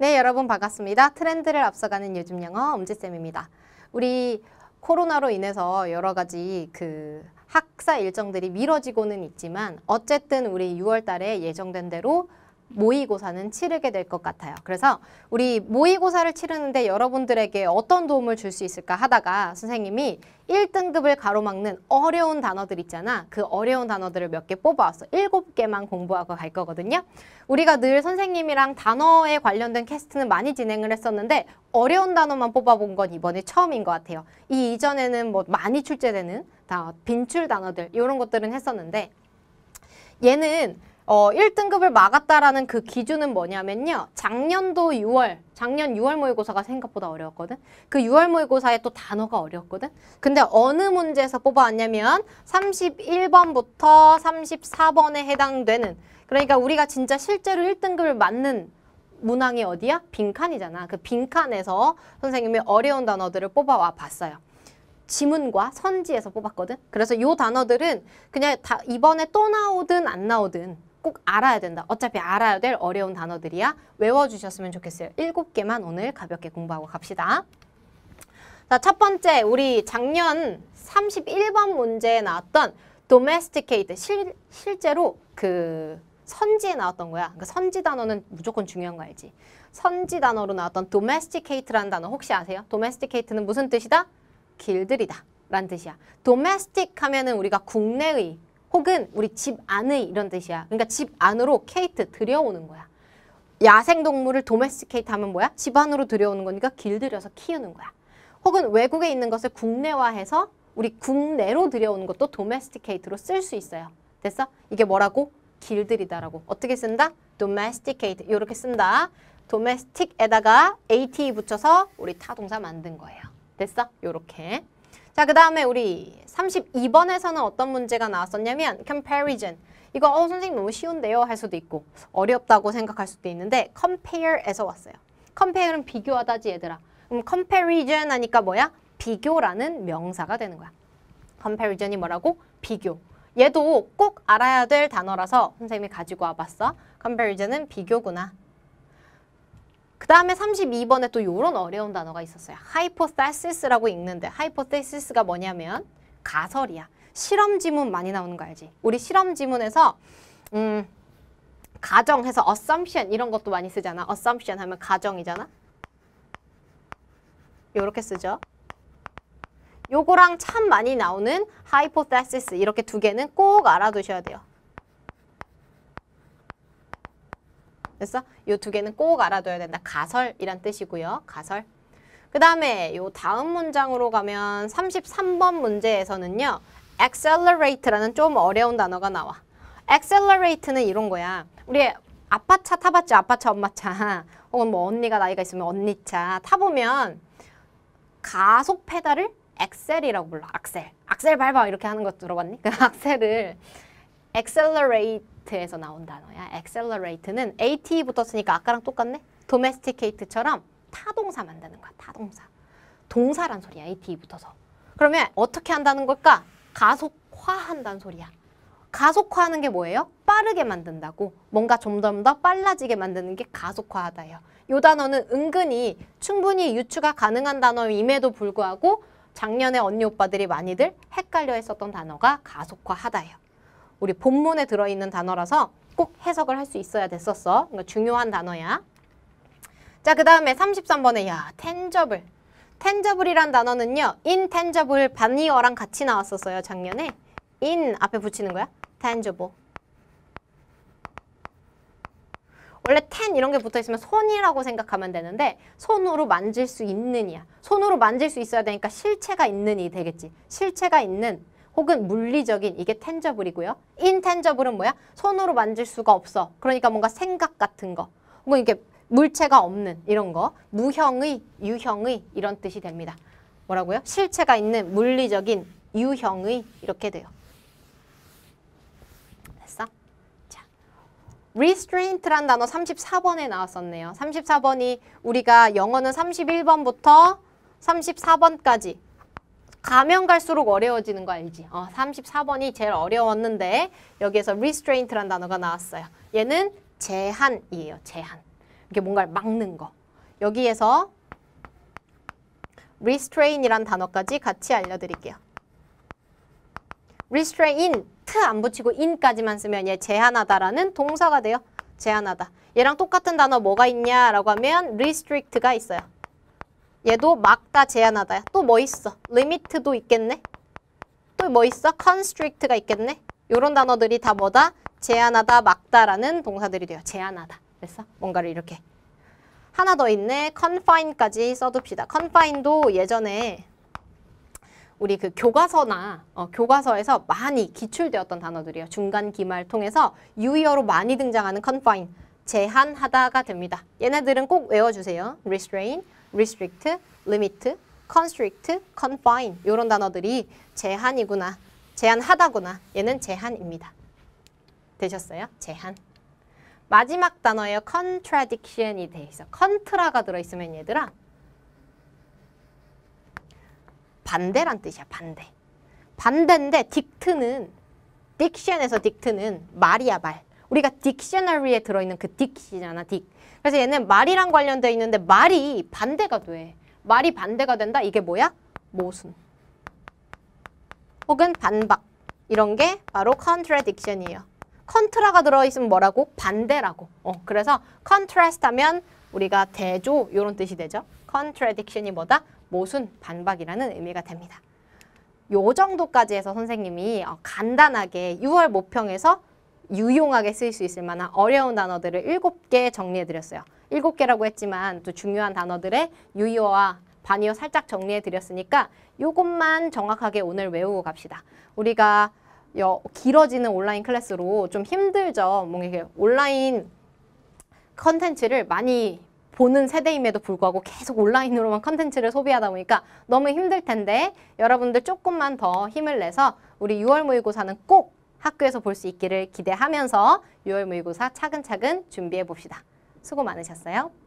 네, 여러분 반갑습니다. 트렌드를 앞서가는 요즘 영어 엄지쌤입니다. 우리 코로나로 인해서 여러 가지 그 학사 일정들이 미뤄지고는 있지만 어쨌든 우리 6월 달에 예정된 대로 모의고사는 치르게 될 것 같아요. 그래서 우리 모의고사를 치르는데 여러분들에게 어떤 도움을 줄 수 있을까 하다가 선생님이 1등급을 가로막는 어려운 단어들 있잖아. 그 어려운 단어들을 몇 개 뽑아왔어. 7개만 공부하고 갈 거거든요. 우리가 늘 선생님이랑 단어에 관련된 캐스트는 많이 진행을 했었는데 어려운 단어만 뽑아본 건 이번이 처음인 것 같아요. 이 이전에는 뭐 많이 출제되는 다 빈출 단어들 이런 것들은 했었는데 얘는 어, 1등급을 막았다라는 그 기준은 뭐냐면요. 작년도 6월, 작년 6월 모의고사가 생각보다 어려웠거든. 그 6월 모의고사의또 단어가 어려웠거든. 근데 어느 문제에서 뽑아왔냐면 31번부터 34번에 해당되는 그러니까 우리가 진짜 실제로 1등급을 맞는 문항이 어디야? 빈칸이잖아. 그 빈칸에서 선생님이 어려운 단어들을 뽑아와 봤어요. 지문과 선지에서 뽑았거든. 그래서 요 단어들은 그냥 다 이번에 또 나오든 안 나오든 꼭 알아야 된다. 어차피 알아야 될 어려운 단어들이야. 외워주셨으면 좋겠어요. 일곱 개만 오늘 가볍게 공부하고 갑시다. 자, 첫 번째 우리 작년 31번 문제에 나왔던 domesticate 실, 실제로 그 선지에 나왔던 거야. 그러니까 선지 단어는 무조건 중요한 거 알지. 선지 단어로 나왔던 domesticate라는 단어 혹시 아세요? domesticate는 무슨 뜻이다? 길들이다 라는 뜻이야. domestic 하면은 우리가 국내의 혹은 우리 집 안의 이런 뜻이야. 그러니까 집 안으로 케이트 들여오는 거야. 야생동물을 도메스케이트 하면 뭐야? 집 안으로 들여오는 거니까 길들여서 키우는 거야. 혹은 외국에 있는 것을 국내화해서 우리 국내로 들여오는 것도 도메스티케이트로 쓸 수 있어요. 됐어? 이게 뭐라고? 길들이다라고. 어떻게 쓴다? 도메스티케이트. 이렇게 쓴다. 도메스틱 s t i 에다가 at 붙여서 우리 타동사 만든 거예요. 됐어? 요렇게. 자, 그 다음에 우리 32번에서는 어떤 문제가 나왔었냐면 comparison. 이거 어 선생님 너무 쉬운데요 할 수도 있고 어렵다고 생각할 수도 있는데 compare에서 왔어요. compare는 비교하다지 얘들아. 그럼 comparison 하니까 뭐야? 비교라는 명사가 되는 거야. comparison이 뭐라고? 비교. 얘도 꼭 알아야 될 단어라서 선생님이 가지고 와봤어. comparison은 비교구나. 그 다음에 32번에 또 이런 어려운 단어가 있었어요. 하이포테시스라고 읽는데 하이포테시스가 뭐냐면 가설이야. 실험 지문 많이 나오는 거 알지? 우리 실험 지문에서 음, 가정해서 assumption 이런 것도 많이 쓰잖아. assumption 하면 가정이잖아. 요렇게 쓰죠. 요거랑 참 많이 나오는 하이포테시스 이렇게 두 개는 꼭 알아두셔야 돼요. 됐어? 요두 개는 꼭 알아둬야 된다. 가설이란 뜻이고요. 가설. 그 다음에 요 다음 문장으로 가면 33번 문제에서는요. accelerate라는 좀 어려운 단어가 나와. accelerate는 이런 거야. 우리 아빠 차 타봤지? 아빠 차, 엄마 차. 혹은 뭐 언니가 나이가 있으면 언니 차 타보면 가속 페달을 엑셀이라고 불러. 악셀. 악셀 밟아 이렇게 하는 것 들어봤니? 그 악셀을 accelerate에서 나온 단어야. accelerate는 at 붙었으니까 아까랑 똑같네. domesticate처럼 타동사 만드는 거야. 타동사. 동사란 소리야. at 붙어서. 그러면 어떻게 한다는 걸까? 가속화한다는 소리야. 가속화하는 게 뭐예요? 빠르게 만든다고. 뭔가 좀점더 빨라지게 만드는 게 가속화하다예요. 요 단어는 은근히 충분히 유추가 가능한 단어임에도 불구하고 작년에 언니 오빠들이 많이들 헷갈려 했었던 단어가 가속화하다예요. 우리 본문에 들어있는 단어라서 꼭 해석을 할 수 있어야 됐었어. 그러니까 중요한 단어야. 자, 그 다음에 33번에 야, 텐저블. 텐저블이란 단어는요. 인텐저블 반이어랑 같이 나왔었어요. 작년에. 인 앞에 붙이는 거야. 텐저블. 원래 텐 이런 게 붙어 있으면 손이라고 생각하면 되는데 손으로 만질 수 있는 이야. 손으로 만질 수 있어야 되니까 실체가 있는 이 되겠지. 실체가 있는 혹은 물리적인 이게 텐저블이고요. 인텐저블은 뭐야? 손으로 만질 수가 없어. 그러니까 뭔가 생각 같은 거 혹은 이게 물체가 없는 이런 거 무형의, 유형의 이런 뜻이 됩니다. 뭐라고요? 실체가 있는 물리적인 유형의 이렇게 돼요. 됐어? 자, r e s 란 단어 34번에 나왔었네요. 34번이 우리가 영어는 31번부터 34번까지 가면 갈수록 어려워지는 거 알지? 어, 34번이 제일 어려웠는데 여기에서 restraint란 단어가 나왔어요. 얘는 제한이에요. 제한. 이게 뭔가를 막는 거. 여기에서 restraint이란 단어까지 같이 알려드릴게요. restraint 안 붙이고 in까지만 쓰면 얘 제한하다라는 동사가 돼요. 제한하다. 얘랑 똑같은 단어 뭐가 있냐라고 하면 restrict가 있어요. 얘도 막다, 제한하다. 또 뭐 있어? 리미트도 있겠네? 또 뭐 있어? 컨스트릭트가 있겠네? 이런 단어들이 다 뭐다? 제한하다, 막다라는 동사들이 돼요. 제한하다. 됐어? 뭔가를 이렇게. 하나 더 있네. confine까지 써둡시다. confine도 예전에 우리 그 교과서나 어, 교과서에서 많이 기출되었던 단어들이에요. 중간 기말 통해서 유의어로 많이 등장하는 confine, 제한하다가 됩니다. 얘네들은 꼭 외워주세요. restrain, restrict, limit, constrict, confine 이런 단어들이 제한이구나, 제한하다구나, 얘는 제한입니다. 되셨어요? 제한. 마지막 단어예요. contradiction이 돼 있어. c o n 컨트라가 들어있으면 얘들아 반대란 뜻이야. 반대. 반대인데 d i 딕트는 딕션에서 딕트는 말이야 말. 우리가 딕셔너리에 들어있는 그 딕이잖아, 딕. 그래서 얘는 말이랑 관련되어 있는데 말이 반대가 돼. 말이 반대가 된다? 이게 뭐야? 모순. 혹은 반박. 이런 게 바로 컨트 n 딕션이에요 컨트라가 들어있으면 뭐라고? 반대라고. 어, 그래서 컨트 n 스 r 하면 우리가 대조 이런 뜻이 되죠. 컨트 n 딕션이 뭐다? 모순, 반박이라는 의미가 됩니다. 요 정도까지 해서 선생님이 어, 간단하게 6월 모평에서 유용하게 쓰일 수 있을 만한 어려운 단어들을 일곱 개 정리해드렸어요. 일곱 개라고 했지만 또 중요한 단어들의 유의어와 반의어 살짝 정리해드렸으니까 요것만 정확하게 오늘 외우고 갑시다. 우리가 여, 길어지는 온라인 클래스로 좀 힘들죠. 뭔가 이렇게 온라인 컨텐츠를 많이 보는 세대임에도 불구하고 계속 온라인으로만 컨텐츠를 소비하다 보니까 너무 힘들 텐데 여러분들 조금만 더 힘을 내서 우리 6월 모의고사는 꼭 학교에서 볼 수 있기를 기대하면서 6월 모의고사 차근차근 준비해 봅시다. 수고 많으셨어요.